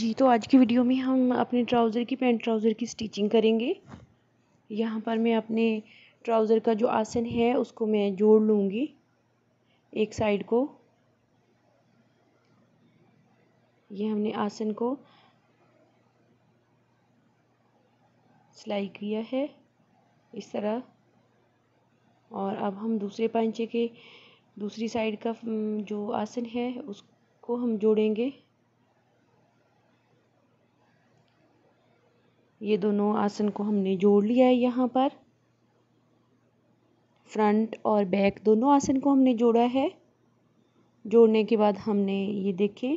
जी तो आज की वीडियो में हम अपने ट्राउज़र की पैंट ट्राउज़र की स्टिचिंग करेंगे यहाँ पर मैं अपने ट्राउज़र का जो आसन है उसको मैं जोड़ लूँगी एक साइड को ये हमने आसन को सिलाई किया है इस तरह और अब हम दूसरे पंचे के दूसरी साइड का जो आसन है उसको हम जोड़ेंगे ये दोनों आसन को हमने जोड़ लिया है यहाँ पर फ्रंट और बैक दोनों आसन को हमने जोड़ा है जोड़ने के बाद हमने ये देखे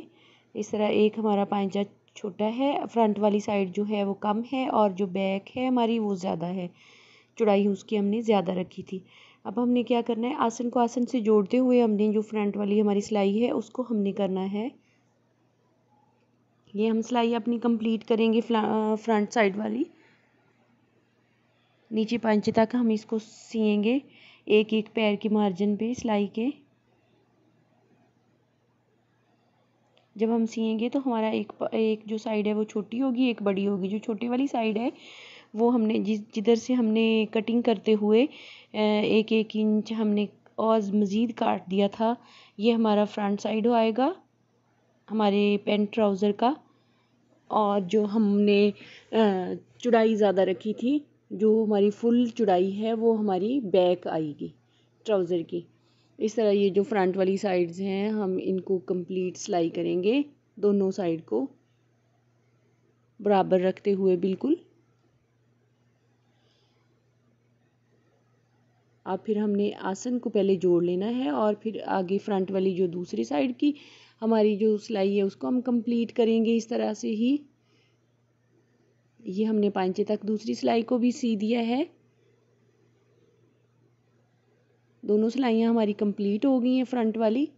इस तरह एक हमारा पाइजा छोटा है फ्रंट वाली साइड जो है वो कम है और जो बैक है हमारी वो ज़्यादा है चौड़ाई उसकी हमने ज़्यादा रखी थी अब हमने क्या करना है आसन को आसन से जोड़ते हुए हमने जो फ्रंट वाली हमारी सिलाई है उसको हमने करना है ये हम सिलाई अपनी कंप्लीट करेंगे फ्रंट साइड वाली नीचे पंचे तक हम इसको सीएंगे एक एक पैर के मार्जिन पे सिलाई के जब हम सिएंगे तो हमारा एक एक जो साइड है वो छोटी होगी एक बड़ी होगी जो छोटी वाली साइड है वो हमने जिस जिधर से हमने कटिंग करते हुए एक एक इंच हमने और मज़ीद काट दिया था ये हमारा फ्रंट साइड आएगा हमारे पेंट ट्राउज़र का और जो हमने चुड़ाई ज़्यादा रखी थी जो हमारी फुल चुड़ाई है वो हमारी बैक आएगी ट्राउज़र की इस तरह ये जो फ्रंट वाली साइड्स हैं हम इनको कंप्लीट सिलाई करेंगे दोनों साइड को बराबर रखते हुए बिल्कुल अब फिर हमने आसन को पहले जोड़ लेना है और फिर आगे फ्रंट वाली जो दूसरी साइड की हमारी जो सिलाई है उसको हम कंप्लीट करेंगे इस तरह से ही ये हमने पांचे तक दूसरी सिलाई को भी सी दिया है दोनों सिलाइयाँ हमारी कंप्लीट हो गई हैं फ्रंट वाली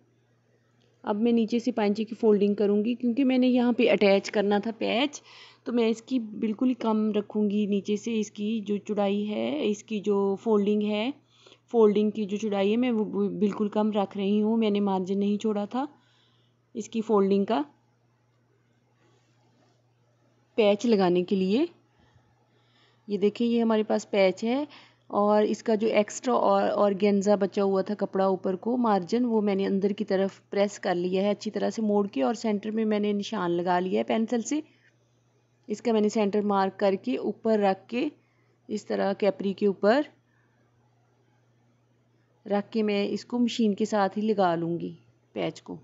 अब मैं नीचे से पांचे की फोल्डिंग करूँगी क्योंकि मैंने यहाँ पे अटैच करना था पैच तो मैं इसकी बिल्कुल ही कम रखूँगी नीचे से इसकी जो चुड़ाई है इसकी जो फोल्डिंग है फोल्डिंग की जो चुड़ाई है मैं वो बिल्कुल कम रख रही हूँ मैंने मार्जिन नहीं छोड़ा था इसकी फोल्डिंग का पैच लगाने के लिए ये देखिए ये हमारे पास पैच है और इसका जो एक्स्ट्रा और गेंजा बचा हुआ था कपड़ा ऊपर को मार्जिन वो मैंने अंदर की तरफ प्रेस कर लिया है अच्छी तरह से मोड़ के और सेंटर में मैंने निशान लगा लिया है पेंसिल से इसका मैंने सेंटर मार्क करके ऊपर रख के इस तरह कैपरी के ऊपर रख के मैं इसको मशीन के साथ ही लगा लूँगी पैच को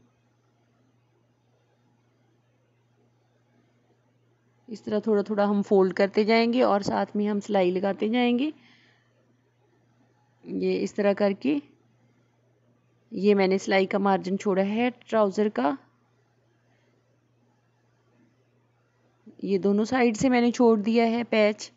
इस तरह थोड़ा थोड़ा हम फोल्ड करते जाएंगे और साथ में हम सिलाई लगाते जाएंगे ये इस तरह करके ये मैंने सिलाई का मार्जिन छोड़ा है ट्राउज़र का ये दोनों साइड से मैंने छोड़ दिया है पैच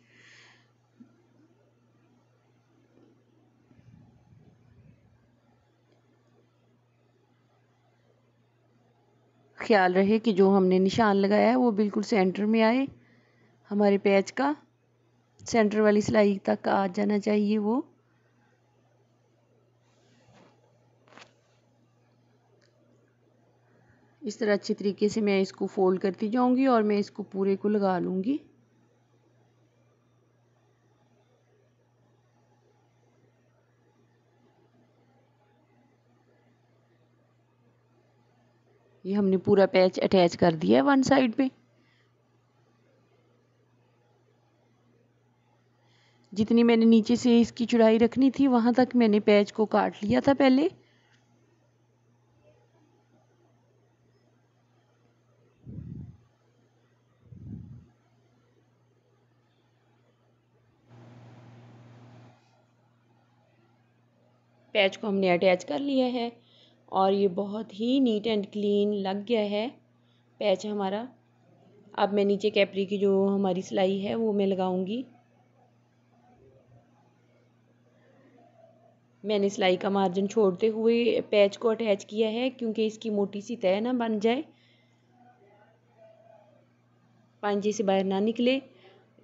ख्याल रहे कि जो हमने निशान लगाया है वो बिल्कुल सेंटर में आए हमारे पैच का सेंटर वाली सिलाई तक आ जाना चाहिए वो इस तरह अच्छे तरीके से मैं इसको फोल्ड करती जाऊंगी और मैं इसको पूरे को लगा लूँगी ये हमने पूरा पैच अटैच कर दिया है वन साइड पे जितनी मैंने नीचे से इसकी चुड़ाई रखनी थी वहां तक मैंने पैच को काट लिया था पहले पैच को हमने अटैच कर लिया है और ये बहुत ही नीट एंड क्लीन लग गया है पैच हमारा अब मैं नीचे कैपरी की जो हमारी सिलाई है वो मैं लगाऊंगी मैंने सिलाई का मार्जिन छोड़ते हुए पैच को अटैच किया है क्योंकि इसकी मोटी सी तय ना बन जाए पांजे से बाहर ना निकले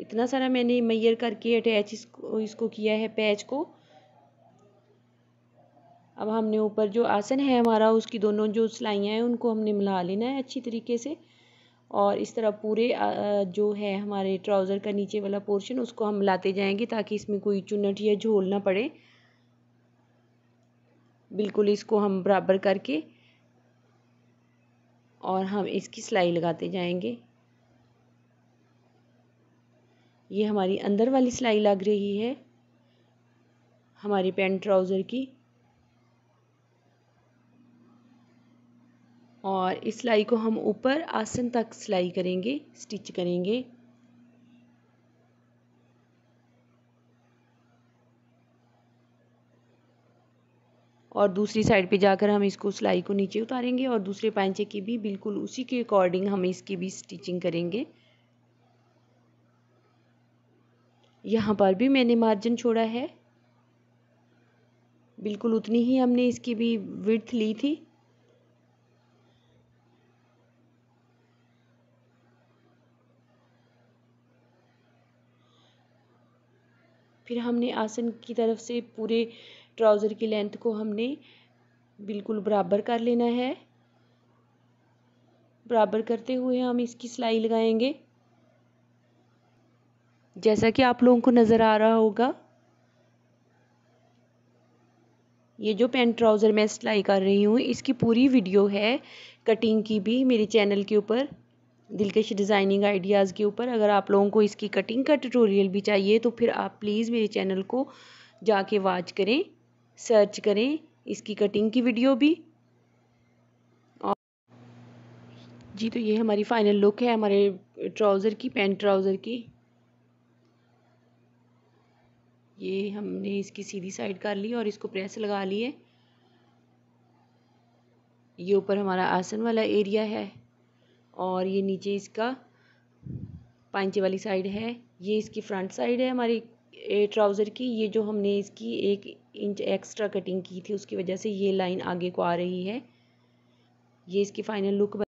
इतना सारा मैंने मैयर करके अटैच इसको इसको किया है पैच को अब हमने ऊपर जो आसन है हमारा उसकी दोनों जो सिलाइयाँ हैं उनको हमने मिला लेना है अच्छी तरीके से और इस तरह पूरे जो है हमारे ट्राउज़र का नीचे वाला पोर्शन उसको हम मिलाते जाएंगे ताकि इसमें कोई चुनट या झोल ना पड़े बिल्कुल इसको हम बराबर करके और हम इसकी सिलाई लगाते जाएंगे ये हमारी अंदर वाली सिलाई लग रही है हमारी पेंट ट्राउज़र की और इस सिलाई को हम ऊपर आसन तक सिलाई करेंगे स्टिच करेंगे और दूसरी साइड पे जाकर हम इसको सिलाई को नीचे उतारेंगे और दूसरे पैंचे की भी बिल्कुल उसी के अकॉर्डिंग हम इसकी भी स्टिचिंग करेंगे यहाँ पर भी मैंने मार्जिन छोड़ा है बिल्कुल उतनी ही हमने इसकी भी विड्थ ली थी फिर हमने आसन की तरफ से पूरे ट्राउज़र की लेंथ को हमने बिल्कुल बराबर कर लेना है बराबर करते हुए हम इसकी सिलाई लगाएंगे जैसा कि आप लोगों को नज़र आ रहा होगा ये जो पेंट ट्राउज़र मैं सिलाई कर रही हूँ इसकी पूरी वीडियो है कटिंग की भी मेरे चैनल के ऊपर दिलकश डिज़ाइनिंग आइडियाज़ के ऊपर अगर आप लोगों को इसकी कटिंग का ट्यूटोरियल भी चाहिए तो फिर आप प्लीज़ मेरे चैनल को जाके वाच करें सर्च करें इसकी कटिंग की वीडियो भी और जी तो ये हमारी फाइनल लुक है हमारे ट्राउज़र की पैंट ट्राउज़र की ये हमने इसकी सीधी साइड कर ली और इसको प्रेस लगा लिए ये ऊपर हमारा आसन वाला एरिया है और ये नीचे इसका पैंचे वाली साइड है ये इसकी फ्रंट साइड है हमारी ट्राउज़र की ये जो हमने इसकी एक इंच एक्स्ट्रा कटिंग की थी उसकी वजह से ये लाइन आगे को आ रही है ये इसकी फाइनल लुक